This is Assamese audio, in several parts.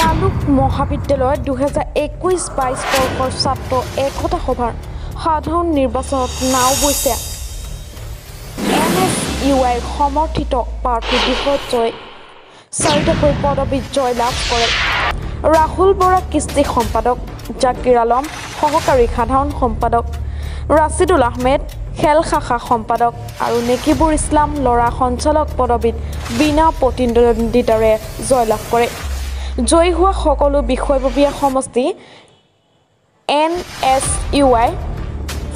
লালুক মহাবিদ্যালয়ত দুহেজাৰ একৈছ বাইছ বৰ্ষৰ ছাত্ৰ একতা সভাৰ সাধাৰণ নিৰ্বাচনত নাও বৈছে এন এছ ইউ আই সমৰ্থিত প্ৰাৰ্থী বৃহত জয় চাৰিটাকৈ পদবীত জয় লাভ কৰে ৰাহুল বৰা কৃষ্টি সম্পাদক জাকিৰ আলম সহকাৰী সাধাৰণ সম্পাদক ৰাছিদুল আহমেদ খেল শাখা সম্পাদক আৰু নেকিবুৰ ইছলাম ল'ৰা সঞ্চালক পদবীত বিনা প্ৰতিদ্বন্দ্বিতাৰে জয়লাভ কৰে জয়ী হোৱা সকলো বিষয়ববীয়া সমষ্টি এন এছ ইউ আই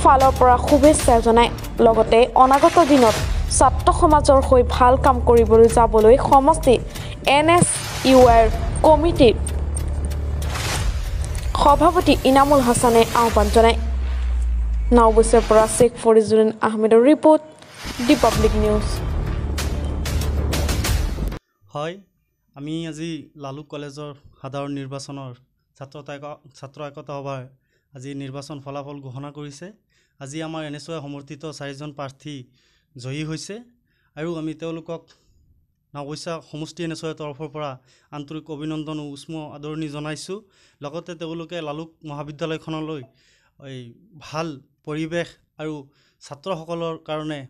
ফালৰ পৰা শুভেচ্ছা জনাই লগতে অনাগত দিনত ছাত্ৰ সমাজৰ হৈ ভাল কাম কৰিবলৈ যাবলৈ সমষ্টি এন এছ ইউ আইৰ কমিটিৰ সভাপতি ইনামুল হাছানে আহ্বান জনায় নাওবৈচৰ পৰা শ্বেখ ফৰিজুদ্দিন আহমেদৰ ৰিপৰ্ট দি পাব্লিক নিউজ হয় আমি আজি লালুক কলেজৰ সাধাৰণ নিৰ্বাচনৰ ছাত্ৰতা ছাত্ৰ একতা সভাৰ আজি নিৰ্বাচন ফলাফল ঘোষণা কৰিছে আজি আমাৰ এন এছ ৱাই সমৰ্থিত চাৰিজন প্ৰাৰ্থী জয়ী হৈছে আৰু আমি তেওঁলোকক নাৱৈচা সমষ্টি এন এছ ৱাইৰ তৰফৰ পৰা আন্তৰিক অভিনন্দন উষ্ম আদৰণি জনাইছোঁ লগতে তেওঁলোকে লালুক মহাবিদ্যালয়খনলৈ এই ভাল পৰিৱেশ আৰু ছাত্ৰসকলৰ কাৰণে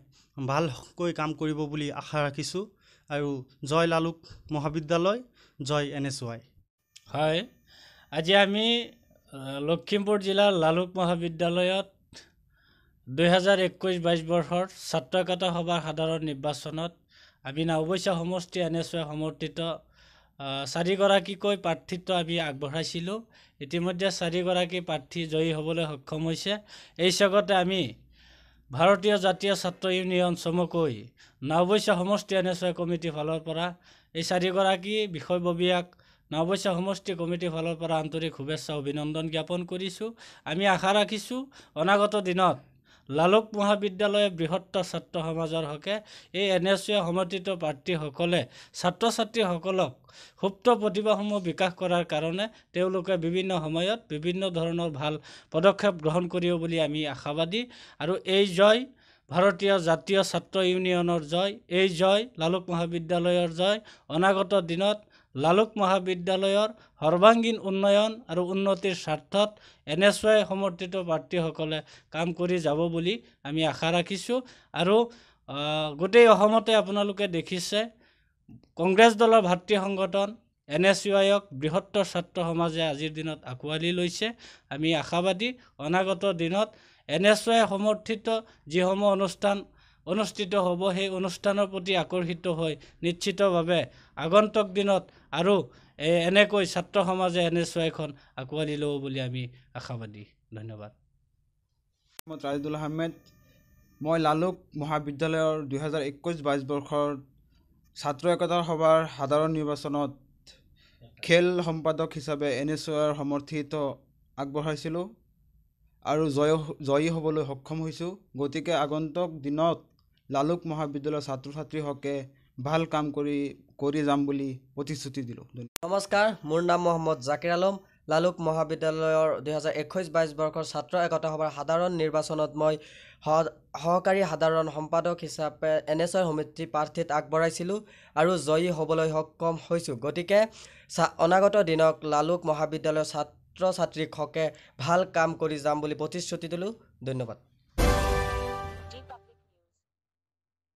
ভালকৈ কাম কৰিব বুলি আশা ৰাখিছোঁ আৰু জয় লালুক মহাবিদ্যালয় জয় এন এছ ৱাই হয় আজি আমি লখিমপুৰ জিলাৰ লালুক মহাবিদ্যালয়ত দুহেজাৰ একৈছ বাইছ বৰ্ষৰ ছাত্ৰ একতা সভাৰ সাধাৰণ নিৰ্বাচনত আমি নাওবৈশ্য সমষ্টি এন এছ ৱাই সমৰ্থিত চাৰিগৰাকীকৈ প্ৰাৰ্থিত্ব আমি আগবঢ়াইছিলোঁ ইতিমধ্যে চাৰিগৰাকী প্ৰাৰ্থী জয়ী হ'বলৈ সক্ষম হৈছে এই চগতে আমি ভাৰতীয় জাতীয় ছাত্ৰ ইউনিয়ন চমুকৈ নাওবৈশ্য সমষ্টি এনেচয় কমিটিৰ ফালৰ পৰা এই চাৰিগৰাকী বিষয়ববীয়াক নাওবৈশ্য সমষ্টি কমিটিৰ ফালৰ পৰা আন্তৰিক শুভেচ্ছা অভিনন্দন জ্ঞাপন কৰিছোঁ আমি আশা ৰাখিছোঁ অনাগত দিনত লালুক মহাবিদ্যালয়ে বৃহত্তৰ ছাত্ৰ সমাজৰ হকে এই এন এছ ইউ সমৰ্থিত প্ৰাৰ্থীসকলে ছাত্ৰ ছাত্ৰীসকলক সুপ্ত প্ৰতিভাসমূহ বিকাশ কৰাৰ কাৰণে তেওঁলোকে বিভিন্ন সময়ত বিভিন্ন ধৰণৰ ভাল পদক্ষেপ গ্ৰহণ কৰিব বুলি আমি আশাবাদী আৰু এই জয় ভাৰতীয় জাতীয় ছাত্ৰ ইউনিয়নৰ জয় এই জয় লালুক মহাবিদ্যালয়ৰ জয় অনাগত দিনত লালুক মহাবিদ্যালয়ৰ সৰ্বাংগীন উন্নয়ন আৰু উন্নতিৰ স্বাৰ্থত এন এছ ৱাই সমৰ্থিত প্ৰাৰ্থীসকলে কাম কৰি যাব বুলি আমি আশা ৰাখিছোঁ আৰু গোটেই অসমতে আপোনালোকে দেখিছে কংগ্ৰেছ দলৰ ভাতৃ সংগঠন এন এছ ইউ আইক বৃহত্তৰ ছাত্ৰ সমাজে আজিৰ দিনত আঁকোৱালি লৈছে আমি আশাবাদী অনাগত দিনত এন এছ ৱাই সমৰ্থিত যিসমূহ অনুষ্ঠান অনুষ্ঠিত হ'ব সেই অনুষ্ঠানৰ প্ৰতি আকৰ্ষিত হৈ নিশ্চিতভাৱে আগন্তুক দিনত আৰু এনেকৈ ছাত্ৰ সমাজে এনে চুৱাইখন আঁকোৱালি ল'ব বুলি আমি আশাবাদী ধন্যবাদ মহম্মদ ৰাজিদুল আহমেদ মই লালুক মহাবিদ্যালয়ৰ দুহেজাৰ একৈছ বাইছ বৰ্ষৰ ছাত্ৰ একতাৰ সভাৰ সাধাৰণ নিৰ্বাচনত খেল সম্পাদক হিচাপে এন এছ ৱাইৰ সমৰ্থিত আগবঢ়াইছিলোঁ আৰু জয় জয়ী হ'বলৈ সক্ষম হৈছোঁ গতিকে আগন্তুক দিনত লালুক মহাবিদ্যালয়ৰ ছাত্ৰ ছাত্ৰীৰ হকে ভাল কাম কৰি কৰি যাম বুলি প্ৰতিশ্ৰুতি দিলোঁ নমস্কাৰ মোৰ নাম মহম্মদ জাকিৰ আলম লালুক মহাবিদ্যালয়ৰ দুহেজাৰ একৈছ বাইছ বৰ্ষৰ ছাত্ৰ একতা সভাৰ সাধাৰণ নিৰ্বাচনত মই স সহকাৰী সাধাৰণ সম্পাদক হিচাপে এন এছ অই সমিতি প্ৰাৰ্থীত আগবঢ়াইছিলোঁ আৰু জয়ী হ'বলৈ সক্ষম হৈছোঁ গতিকে অনাগত দিনক লালুক মহাবিদ্যালয়ৰ ছাত্ৰ ছাত্ৰীক হকে ভাল কাম কৰি যাম বুলি প্ৰতিশ্ৰুতি দিলোঁ ধন্যবাদ